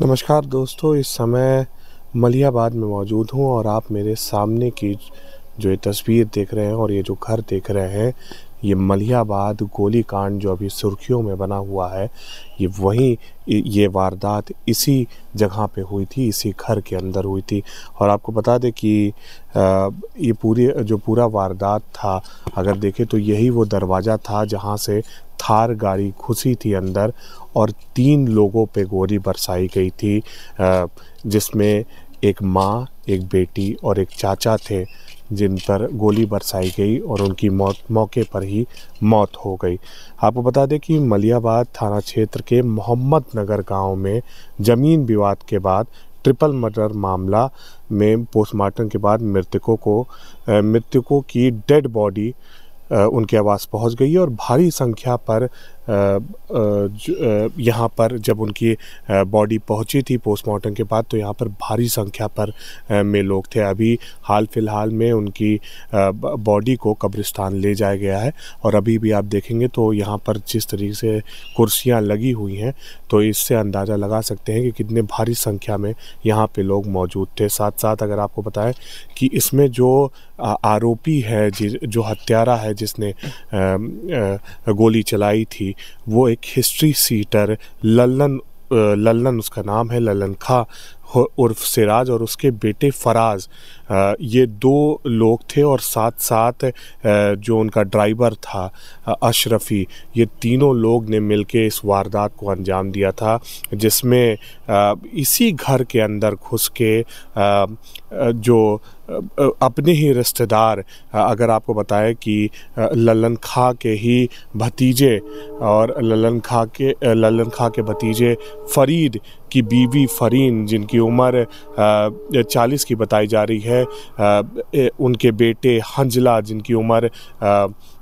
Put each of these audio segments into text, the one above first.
नमस्कार दोस्तों इस समय मलियाबाद में मौजूद हूँ और आप मेरे सामने की जो ये तस्वीर देख रहे हैं और ये जो घर देख रहे हैं ये मलियाबाद गोलीकांड जो अभी सुर्खियों में बना हुआ है ये वहीं ये वारदात इसी जगह पे हुई थी इसी घर के अंदर हुई थी और आपको बता दें कि ये पूरी जो पूरा वारदात था अगर देखें तो यही वो दरवाज़ा था जहाँ से थार गाड़ी घुसी थी अंदर और तीन लोगों पे गोली बरसाई गई थी जिसमें एक माँ एक बेटी और एक चाचा थे जिन पर गोली बरसाई गई और उनकी मौत मौके पर ही मौत हो गई आपको बता दें कि मलियाबाद थाना क्षेत्र के मोहम्मद नगर गाँव में ज़मीन विवाद के बाद ट्रिपल मर्डर मामला में पोस्टमार्टम के बाद मृतकों को मृतकों की डेड बॉडी उनके आवास पहुंच गई और भारी संख्या पर यहाँ पर जब उनकी बॉडी पहुँची थी पोस्टमार्टम के बाद तो यहाँ पर भारी संख्या पर में लोग थे अभी हाल फिलहाल में उनकी बॉडी को कब्रिस्तान ले जाया गया है और अभी भी आप देखेंगे तो यहाँ पर जिस तरीके से कुर्सियाँ लगी हुई हैं तो इससे अंदाज़ा लगा सकते हैं कि कितने भारी संख्या में यहाँ पर लोग मौजूद थे साथ साथ अगर आपको बताएं कि इसमें जो आरोपी है जो हत्यारा है जिसने गोली चलाई थी वो एक हिस्ट्री सीटर लल्लन लल्लन उसका नाम है लल्लन खा उर्फ सिराज और उसके बेटे फराज ये दो लोग थे और साथ साथ जो उनका ड्राइवर था अशरफी ये तीनों लोग ने मिल इस वारदात को अंजाम दिया था जिसमें इसी घर के अंदर घुस के जो अपने ही रिश्तेदार अगर आपको बताएं कि ललन खा के ही भतीजे और ललन खा के ललन खा के भतीजे फरीद की बीवी फरीन जिनकी उम्र चालीस की बताई जा रही है उनके बेटे हंजला जिनकी उम्र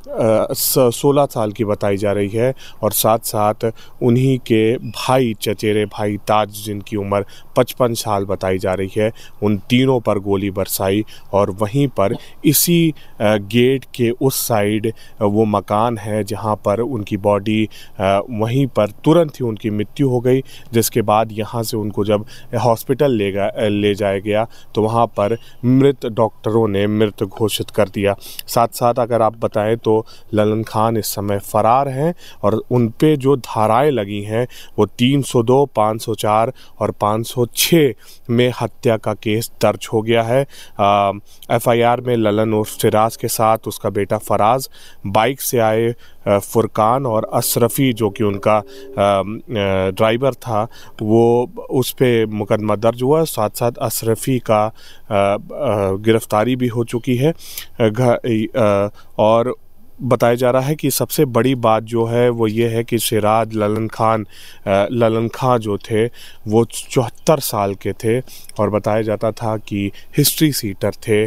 सोलह साल की बताई जा रही है और साथ साथ उन्हीं के भाई चचेरे भाई ताज जिनकी उम्र पचपन साल बताई जा रही है उन तीनों पर गोली बरसाई और वहीं पर इसी गेट के उस साइड वो मकान है जहां पर उनकी बॉडी वहीं पर तुरंत ही उनकी मृत्यु हो गई जिसके बाद यहाँ से उनको जब हॉस्पिटल ले गया ले जाया गया तो वहाँ पर मृत डॉक्टरों ने मृत घोषित कर दिया साथ साथ अगर आप बताएं तो ललन खान इस समय फ़रार हैं और उन पे जो धाराएं लगी हैं वो 302, 504 और 506 में हत्या का केस दर्ज हो गया है एफआईआर में ललन और सिराज के साथ उसका बेटा फराज बाइक से आए फुरकान और अशरफी जो कि उनका ड्राइवर था वो उस पर मुकदमा दर्ज हुआ साथ साथ अशरफी का गिरफ्तारी भी हो चुकी है और बताया जा रहा है कि सबसे बड़ी बात जो है वो ये है कि सिराज ललन खान ललन खां जो थे वो चौहत्तर साल के थे और बताया जाता था कि हिस्ट्री सीटर थे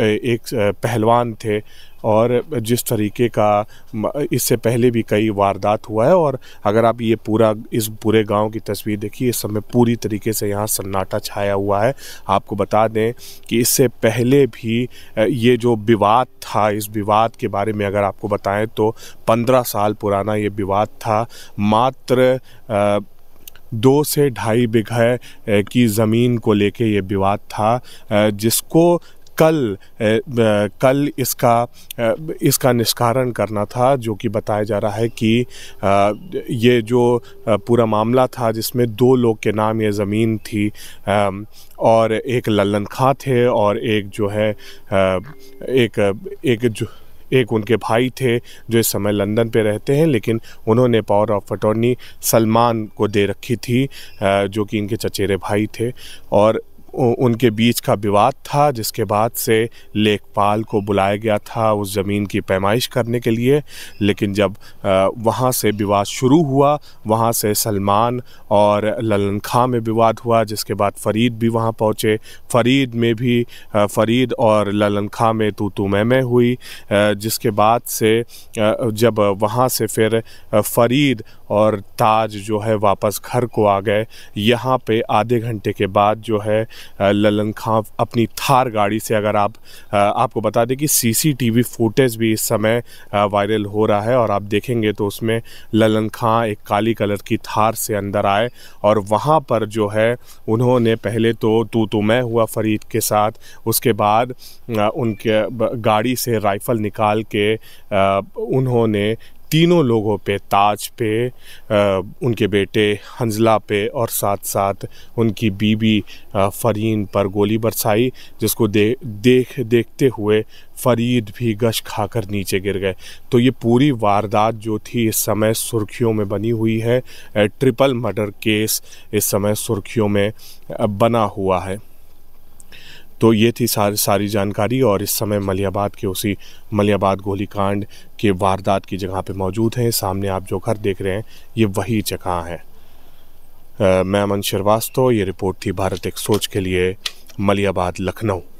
एक पहलवान थे और जिस तरीके का इससे पहले भी कई वारदात हुआ है और अगर आप ये पूरा इस पूरे गांव की तस्वीर देखिए इस समय पूरी तरीके से यहाँ सन्नाटा छाया हुआ है आपको बता दें कि इससे पहले भी ये जो विवाद था इस विवाद के बारे में अगर आपको बताएं तो पंद्रह साल पुराना ये विवाद था मात्र आ, दो से ढाई बीघे की ज़मीन को लेके ये विवाद था जिसको कल कल इसका इसका निष्कारण करना था जो कि बताया जा रहा है कि ये जो पूरा मामला था जिसमें दो लोग के नाम ये ज़मीन थी और एक लल्लन खां थे और एक जो है एक एक जो एक उनके भाई थे जो इस समय लंदन पे रहते हैं लेकिन उन्होंने पावर ऑफ अटॉर्नी सलमान को दे रखी थी जो कि इनके चचेरे भाई थे और उनके बीच का विवाद था जिसके बाद से लेखपाल को बुलाया गया था उस ज़मीन की पैमाइश करने के लिए लेकिन जब वहाँ से विवाद शुरू हुआ वहाँ से सलमान और ललन खां में विवाद हुआ जिसके बाद फरीद भी वहाँ पहुँचे फरीद में भी फरीद और ललन खां में तो तू मैं मैं हुई जिसके बाद से जब वहाँ से फिर फरीद और ताज जो है वापस घर को आ गए यहाँ पे आधे घंटे के बाद जो है ललन खां अपनी थार गाड़ी से अगर आप आपको बता दें कि सीसीटीवी फुटेज भी इस समय वायरल हो रहा है और आप देखेंगे तो उसमें ललन खां एक काली कलर की थार से अंदर आए और वहाँ पर जो है उन्होंने पहले तो तू तो मैं हुआ फरीद के साथ उसके बाद उनके गाड़ी से राइफ़ल निकाल के उन्होंने तीनों लोगों पे ताज पे उनके बेटे हंजला पे और साथ साथ उनकी बीबी फरीन पर गोली बरसाई जिसको दे, देख देखते हुए फरीद भी गश खाकर नीचे गिर गए तो ये पूरी वारदात जो थी इस समय सुर्खियों में बनी हुई है ट्रिपल मर्डर केस इस समय सुर्खियों में बना हुआ है तो ये थी सार, सारी जानकारी और इस समय मलियाबाद के उसी मलियाबाद गोलीकांड के वारदात की जगह पे मौजूद हैं सामने आप जो घर देख रहे हैं ये वही जगह है आ, मैं अमन श्रीवास्तव ये रिपोर्ट थी भारत एक सोच के लिए मलियाबाद लखनऊ